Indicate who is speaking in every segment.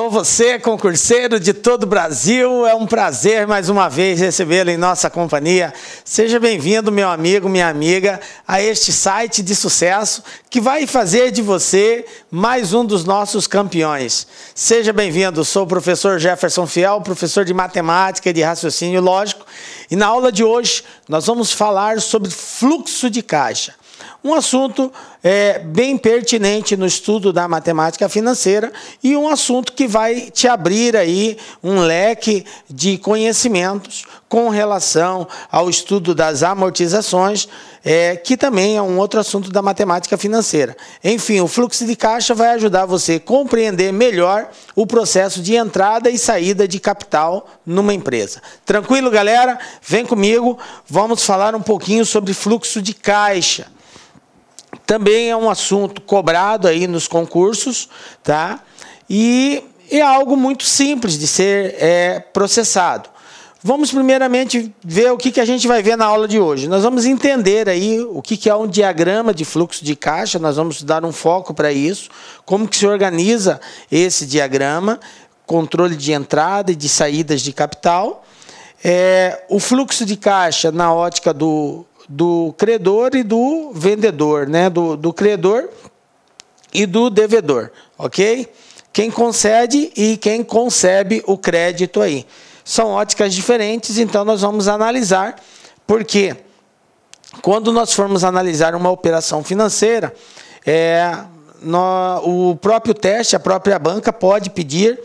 Speaker 1: Alô, você, concurseiro de todo o Brasil, é um prazer mais uma vez recebê-lo em nossa companhia. Seja bem-vindo, meu amigo, minha amiga, a este site de sucesso que vai fazer de você mais um dos nossos campeões. Seja bem-vindo, sou o professor Jefferson Fiel, professor de matemática e de raciocínio lógico, e na aula de hoje nós vamos falar sobre fluxo de caixa. Um assunto é, bem pertinente no estudo da matemática financeira e um assunto que vai te abrir aí um leque de conhecimentos com relação ao estudo das amortizações, é, que também é um outro assunto da matemática financeira. Enfim, o fluxo de caixa vai ajudar você a compreender melhor o processo de entrada e saída de capital numa empresa. Tranquilo, galera? Vem comigo, vamos falar um pouquinho sobre fluxo de caixa. Também é um assunto cobrado aí nos concursos, tá? E é algo muito simples de ser é, processado. Vamos primeiramente ver o que, que a gente vai ver na aula de hoje. Nós vamos entender aí o que, que é um diagrama de fluxo de caixa, nós vamos dar um foco para isso, como que se organiza esse diagrama, controle de entrada e de saídas de capital. É, o fluxo de caixa na ótica do do credor e do vendedor, né? Do, do credor e do devedor, ok? Quem concede e quem concebe o crédito aí. São óticas diferentes, então nós vamos analisar, porque quando nós formos analisar uma operação financeira, é, no, o próprio teste, a própria banca pode pedir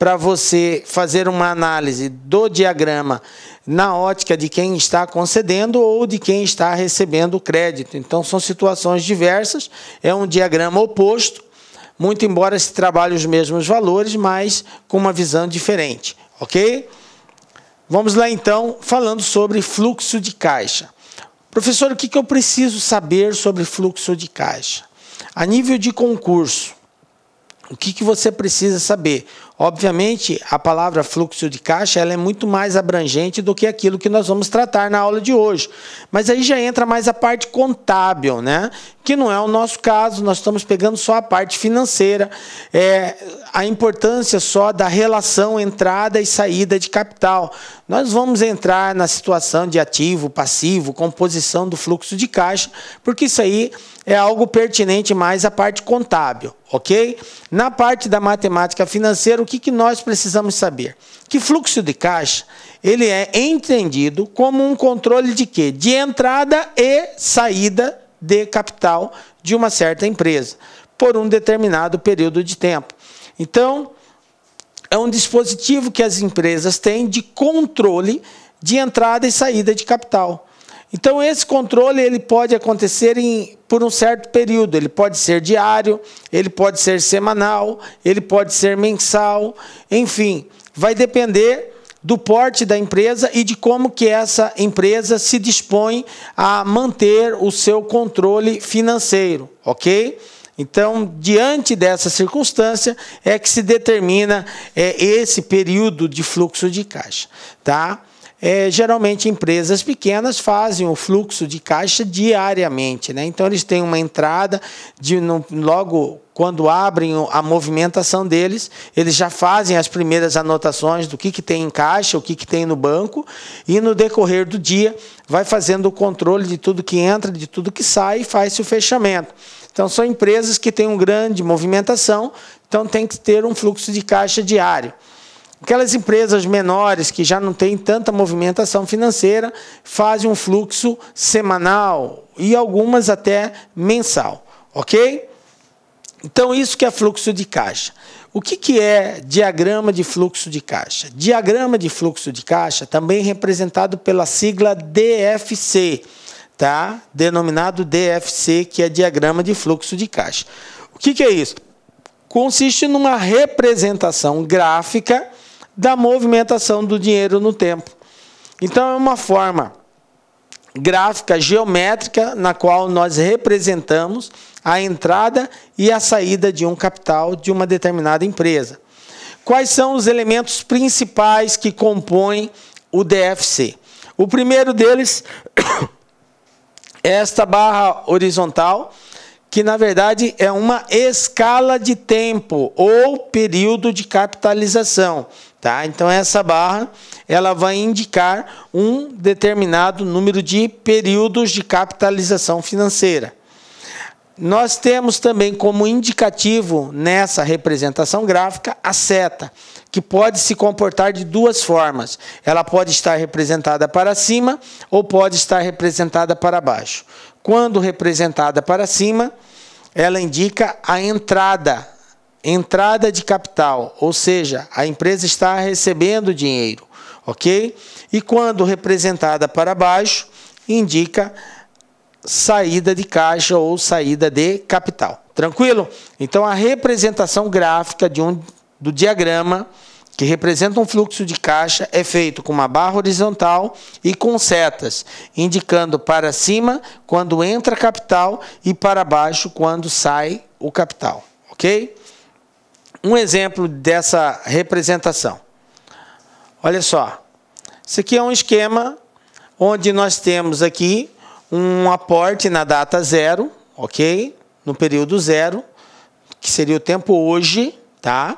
Speaker 1: para você fazer uma análise do diagrama na ótica de quem está concedendo ou de quem está recebendo o crédito. Então, são situações diversas, é um diagrama oposto, muito embora se trabalhe os mesmos valores, mas com uma visão diferente, ok? Vamos lá então, falando sobre fluxo de caixa. Professor, o que eu preciso saber sobre fluxo de caixa? A nível de concurso, o que você precisa saber? Obviamente, a palavra fluxo de caixa ela é muito mais abrangente do que aquilo que nós vamos tratar na aula de hoje. Mas aí já entra mais a parte contábil, né? Que não é o nosso caso, nós estamos pegando só a parte financeira, é, a importância só da relação entrada e saída de capital. Nós vamos entrar na situação de ativo, passivo, composição do fluxo de caixa, porque isso aí é algo pertinente mais à parte contábil, ok? Na parte da matemática financeira, que, que nós precisamos saber? Que fluxo de caixa ele é entendido como um controle de quê? De entrada e saída de capital de uma certa empresa por um determinado período de tempo. Então, é um dispositivo que as empresas têm de controle de entrada e saída de capital. Então esse controle ele pode acontecer em, por um certo período. Ele pode ser diário, ele pode ser semanal, ele pode ser mensal, enfim, vai depender do porte da empresa e de como que essa empresa se dispõe a manter o seu controle financeiro, ok? Então, diante dessa circunstância, é que se determina é, esse período de fluxo de caixa, tá? É, geralmente empresas pequenas fazem o fluxo de caixa diariamente, né? Então eles têm uma entrada de no, logo quando abrem a movimentação deles, eles já fazem as primeiras anotações do que, que tem em caixa, o que, que tem no banco, e no decorrer do dia vai fazendo o controle de tudo que entra, de tudo que sai e faz-se o fechamento. Então, são empresas que têm uma grande movimentação, então tem que ter um fluxo de caixa diário. Aquelas empresas menores que já não têm tanta movimentação financeira fazem um fluxo semanal e algumas até mensal, ok? Então, isso que é fluxo de caixa. O que, que é diagrama de fluxo de caixa? Diagrama de fluxo de caixa, também representado pela sigla DFC, tá? denominado DFC, que é diagrama de fluxo de caixa. O que, que é isso? Consiste numa representação gráfica da movimentação do dinheiro no tempo. Então, é uma forma gráfica geométrica na qual nós representamos a entrada e a saída de um capital de uma determinada empresa. Quais são os elementos principais que compõem o DFC? O primeiro deles é esta barra horizontal, que na verdade é uma escala de tempo ou período de capitalização. Tá? Então essa barra ela vai indicar um determinado número de períodos de capitalização financeira. Nós temos também como indicativo nessa representação gráfica a seta, que pode se comportar de duas formas. Ela pode estar representada para cima ou pode estar representada para baixo. Quando representada para cima, ela indica a entrada entrada de capital, ou seja, a empresa está recebendo dinheiro, ok? E quando representada para baixo, indica saída de caixa ou saída de capital. Tranquilo? Então, a representação gráfica de um, do diagrama que representa um fluxo de caixa é feito com uma barra horizontal e com setas, indicando para cima quando entra capital e para baixo quando sai o capital. Ok? um exemplo dessa representação. Olha só. Isso aqui é um esquema onde nós temos aqui um aporte na data zero, ok? No período zero, que seria o tempo hoje, tá?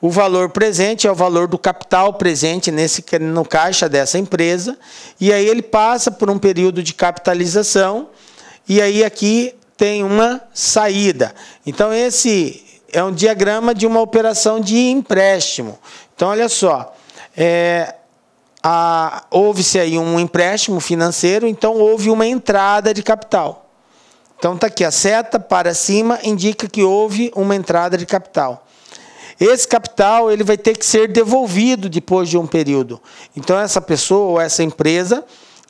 Speaker 1: O valor presente é o valor do capital presente nesse, no caixa dessa empresa. E aí ele passa por um período de capitalização. E aí aqui tem uma saída. Então esse é um diagrama de uma operação de empréstimo. Então, olha só, é, houve-se aí um empréstimo financeiro, então houve uma entrada de capital. Então está aqui, a seta para cima indica que houve uma entrada de capital. Esse capital ele vai ter que ser devolvido depois de um período. Então essa pessoa ou essa empresa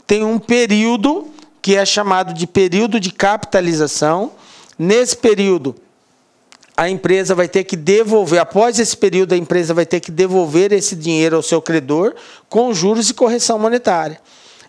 Speaker 1: tem um período que é chamado de período de capitalização. Nesse período, a empresa vai ter que devolver, após esse período, a empresa vai ter que devolver esse dinheiro ao seu credor com juros e correção monetária.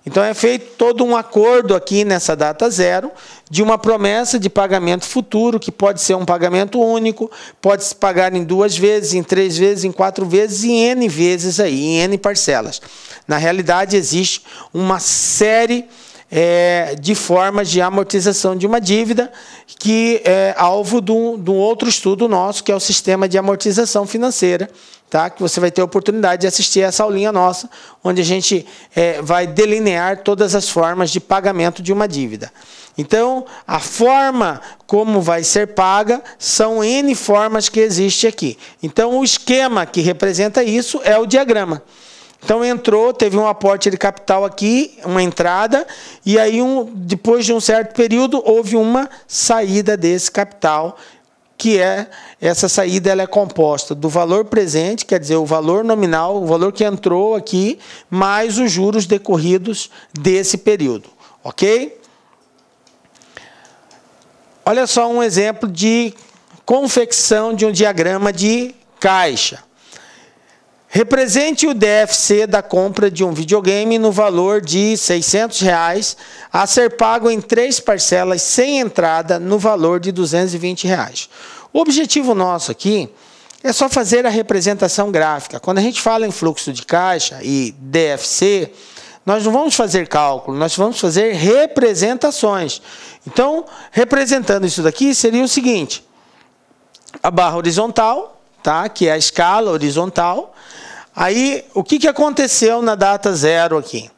Speaker 1: Então é feito todo um acordo aqui nessa data zero de uma promessa de pagamento futuro, que pode ser um pagamento único, pode se pagar em duas vezes, em três vezes, em quatro vezes, em N vezes aí, em N parcelas. Na realidade, existe uma série é, de formas de amortização de uma dívida, que é alvo de um, de um outro estudo nosso, que é o sistema de amortização financeira, tá? que você vai ter a oportunidade de assistir essa aulinha nossa, onde a gente é, vai delinear todas as formas de pagamento de uma dívida. Então, a forma como vai ser paga são N formas que existe aqui. Então, o esquema que representa isso é o diagrama. Então entrou, teve um aporte de capital aqui, uma entrada, e aí um, depois de um certo período houve uma saída desse capital, que é essa saída ela é composta do valor presente, quer dizer, o valor nominal, o valor que entrou aqui, mais os juros decorridos desse período, ok? Olha só um exemplo de confecção de um diagrama de caixa. Represente o DFC da compra de um videogame no valor de R$ reais, a ser pago em três parcelas sem entrada no valor de R$ 220. Reais. O objetivo nosso aqui é só fazer a representação gráfica. Quando a gente fala em fluxo de caixa e DFC, nós não vamos fazer cálculo, nós vamos fazer representações. Então, representando isso daqui, seria o seguinte: a barra horizontal, tá? que é a escala horizontal, Aí, o que, que aconteceu na data zero aqui?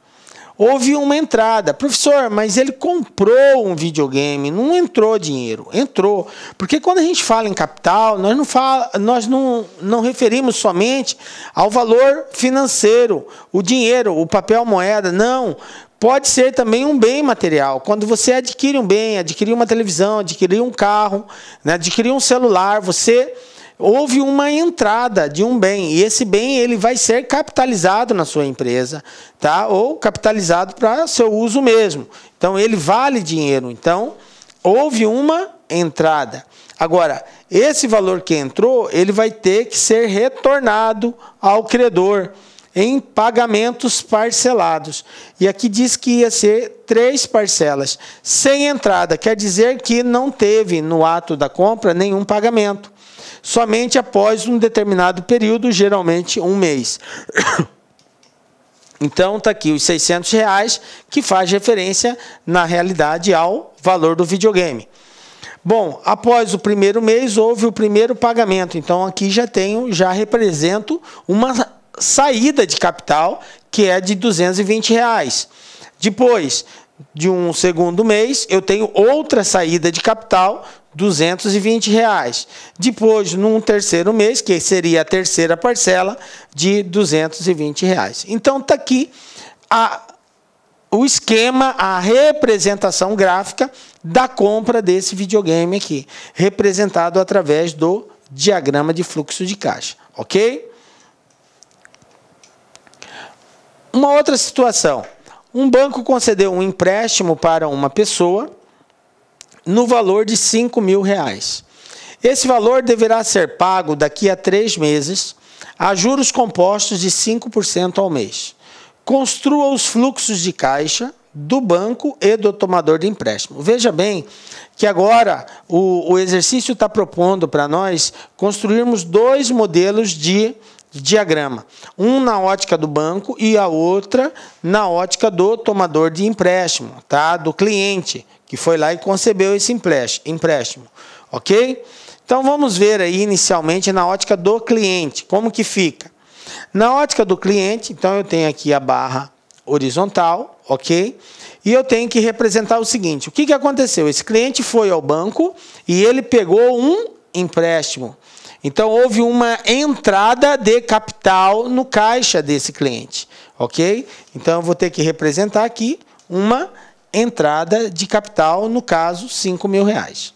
Speaker 1: Houve uma entrada. Professor, mas ele comprou um videogame, não entrou dinheiro. Entrou. Porque quando a gente fala em capital, nós não, fala, nós não, não referimos somente ao valor financeiro, o dinheiro, o papel moeda. Não. Pode ser também um bem material. Quando você adquire um bem, adquirir uma televisão, adquirir um carro, né, adquirir um celular, você houve uma entrada de um bem e esse bem ele vai ser capitalizado na sua empresa, tá? Ou capitalizado para seu uso mesmo. Então ele vale dinheiro. Então houve uma entrada. Agora, esse valor que entrou, ele vai ter que ser retornado ao credor em pagamentos parcelados. E aqui diz que ia ser três parcelas, sem entrada, quer dizer que não teve no ato da compra nenhum pagamento somente após um determinado período, geralmente um mês. Então está aqui os 600 reais que faz referência na realidade ao valor do videogame. Bom, após o primeiro mês houve o primeiro pagamento. Então aqui já tenho, já represento uma saída de capital que é de 220 reais. Depois de um segundo mês eu tenho outra saída de capital 220 reais. Depois, num terceiro mês, que seria a terceira parcela, de 220 reais. Então, está aqui a, o esquema, a representação gráfica da compra desse videogame aqui, representado através do diagrama de fluxo de caixa, ok? Uma outra situação. Um banco concedeu um empréstimo para uma pessoa no valor de 5 mil reais. Esse valor deverá ser pago daqui a três meses a juros compostos de 5% ao mês. Construa os fluxos de caixa do banco e do tomador de empréstimo. Veja bem que agora o, o exercício está propondo para nós construirmos dois modelos de diagrama. Um na ótica do banco e a outra na ótica do tomador de empréstimo, tá? Do cliente que foi lá e concebeu esse empréstimo, ok? Então vamos ver aí inicialmente na ótica do cliente, como que fica. Na ótica do cliente, então eu tenho aqui a barra horizontal, ok? E eu tenho que representar o seguinte: o que, que aconteceu? Esse cliente foi ao banco e ele pegou um empréstimo. Então houve uma entrada de capital no caixa desse cliente, ok? Então eu vou ter que representar aqui uma entrada de capital, no caso, 5 mil reais.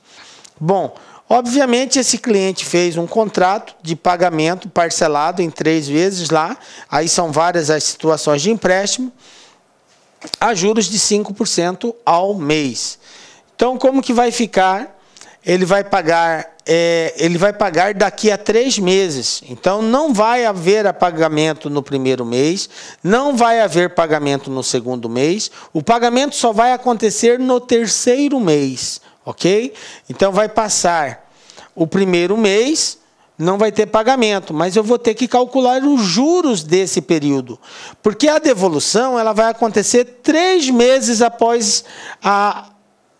Speaker 1: Bom, Obviamente, esse cliente fez um contrato de pagamento parcelado em três vezes lá. Aí são várias as situações de empréstimo a juros de 5% ao mês. Então, como que vai ficar? Ele vai pagar é, ele vai pagar daqui a três meses. Então, não vai haver pagamento no primeiro mês, não vai haver pagamento no segundo mês. O pagamento só vai acontecer no terceiro mês, ok? Então, vai passar o primeiro mês, não vai ter pagamento, mas eu vou ter que calcular os juros desse período, porque a devolução ela vai acontecer três meses após a,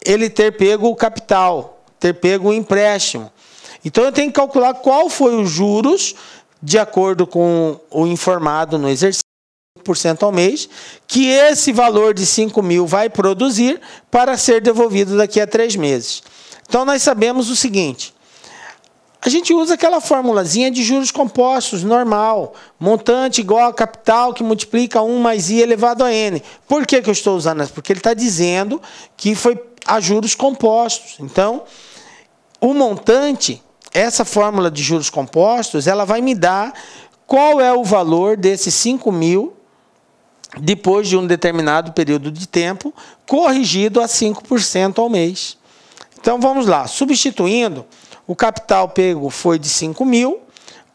Speaker 1: ele ter pego o capital ter pego o um empréstimo. Então eu tenho que calcular qual foi os juros de acordo com o informado no exercício, 5% ao mês, que esse valor de 5 mil vai produzir para ser devolvido daqui a três meses. Então nós sabemos o seguinte: a gente usa aquela formulazinha de juros compostos normal, montante igual a capital que multiplica 1 mais i elevado a n. Por que, que eu estou usando essa? Porque ele está dizendo que foi a juros compostos. Então, o montante, essa fórmula de juros compostos, ela vai me dar qual é o valor desses 5 mil depois de um determinado período de tempo, corrigido a 5% ao mês. Então vamos lá, substituindo, o capital pego foi de 5 mil,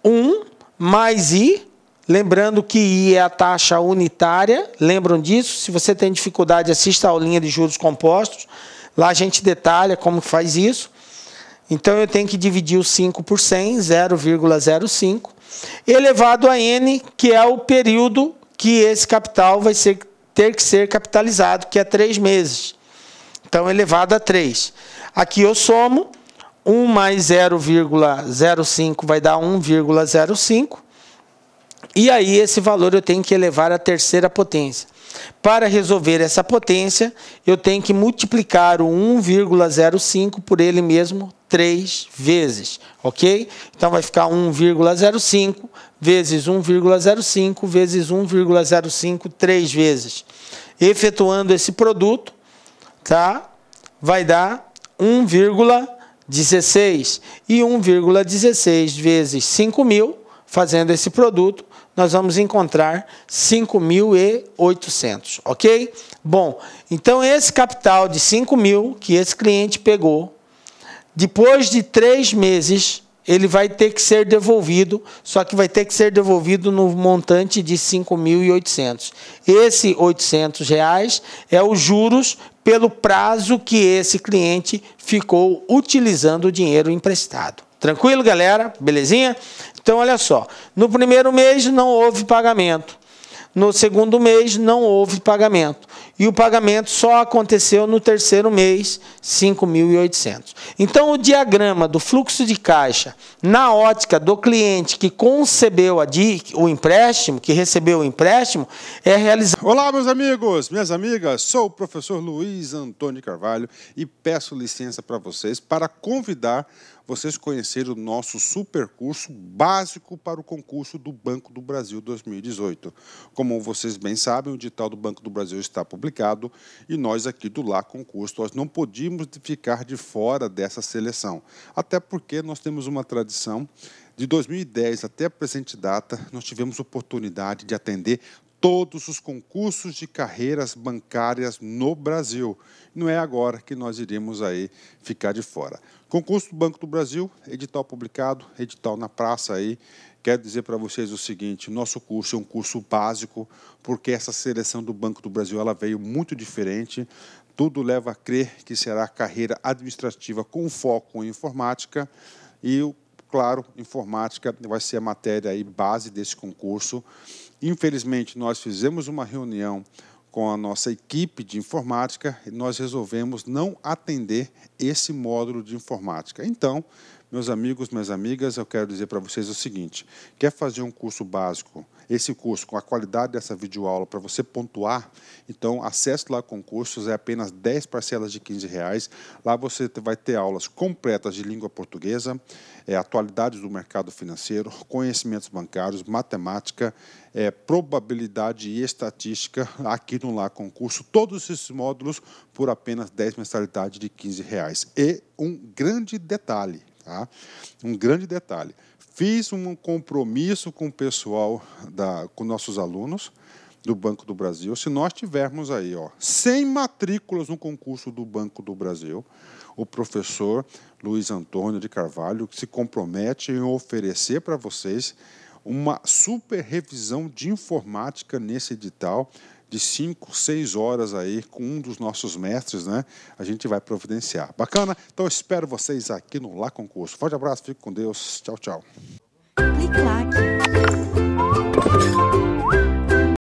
Speaker 1: 1 mais I, lembrando que I é a taxa unitária, lembram disso? Se você tem dificuldade, assista a aulinha de juros compostos, lá a gente detalha como faz isso. Então eu tenho que dividir o 5 por 100, 0,05, elevado a n, que é o período que esse capital vai ser, ter que ser capitalizado, que é 3 meses. Então elevado a 3. Aqui eu somo 1 mais 0,05 vai dar 1,05. E aí esse valor eu tenho que elevar à terceira potência. Para resolver essa potência, eu tenho que multiplicar o 1,05 por ele mesmo três vezes, ok? Então vai ficar 1,05 vezes 1,05 vezes 1,05 três vezes. Efetuando esse produto, tá? Vai dar 1,16 e 1,16 vezes 5.000, fazendo esse produto, nós vamos encontrar 5.800, ok? Bom, então esse capital de 5.000 que esse cliente pegou, depois de três meses, ele vai ter que ser devolvido, só que vai ter que ser devolvido no montante de 5.800. Esse 800 reais é os juros pelo prazo que esse cliente ficou utilizando o dinheiro emprestado. Tranquilo, galera? Belezinha? Então, olha só: no primeiro mês não houve pagamento, no segundo mês não houve pagamento, e o pagamento só aconteceu no terceiro mês, 5.800. Então, o diagrama do fluxo de caixa na ótica do cliente que concebeu
Speaker 2: a o empréstimo, que recebeu o empréstimo, é realizado. Olá, meus amigos, minhas amigas, sou o professor Luiz Antônio Carvalho e peço licença para vocês para convidar vocês conhecerem o nosso super curso básico para o concurso do Banco do Brasil 2018. Como vocês bem sabem, o edital do Banco do Brasil está publicado e nós aqui do Lá Concurso nós não podíamos ficar de fora dessa seleção, até porque nós temos uma tradição de 2010 até a presente data, nós tivemos oportunidade de atender todos os concursos de carreiras bancárias no Brasil. Não é agora que nós iremos aí ficar de fora. Concurso do Banco do Brasil, edital publicado, edital na praça aí. Quero dizer para vocês o seguinte, nosso curso é um curso básico, porque essa seleção do Banco do Brasil ela veio muito diferente. Tudo leva a crer que será carreira administrativa com foco em informática e, claro, informática vai ser a matéria aí base desse concurso Infelizmente, nós fizemos uma reunião com a nossa equipe de informática e nós resolvemos não atender esse módulo de informática. Então, meus amigos, minhas amigas, eu quero dizer para vocês o seguinte: quer fazer um curso básico, esse curso com a qualidade dessa videoaula para você pontuar? Então, acesse lá concursos, é apenas 10 parcelas de 15 reais. Lá você vai ter aulas completas de língua portuguesa, é, atualidades do mercado financeiro, conhecimentos bancários, matemática, é, probabilidade e estatística aqui no Lá Concurso. Todos esses módulos por apenas 10 mensalidades de 15 reais. E um grande detalhe Tá? Um grande detalhe. Fiz um compromisso com o pessoal, da, com nossos alunos do Banco do Brasil. Se nós tivermos aí ó, 100 matrículas no concurso do Banco do Brasil, o professor Luiz Antônio de Carvalho se compromete em oferecer para vocês uma super revisão de informática nesse edital de 5, 6 horas aí com um dos nossos mestres, né? A gente vai providenciar. Bacana? Então espero vocês aqui no Lá Concurso. Forte abraço, fique com Deus. Tchau, tchau. Clique,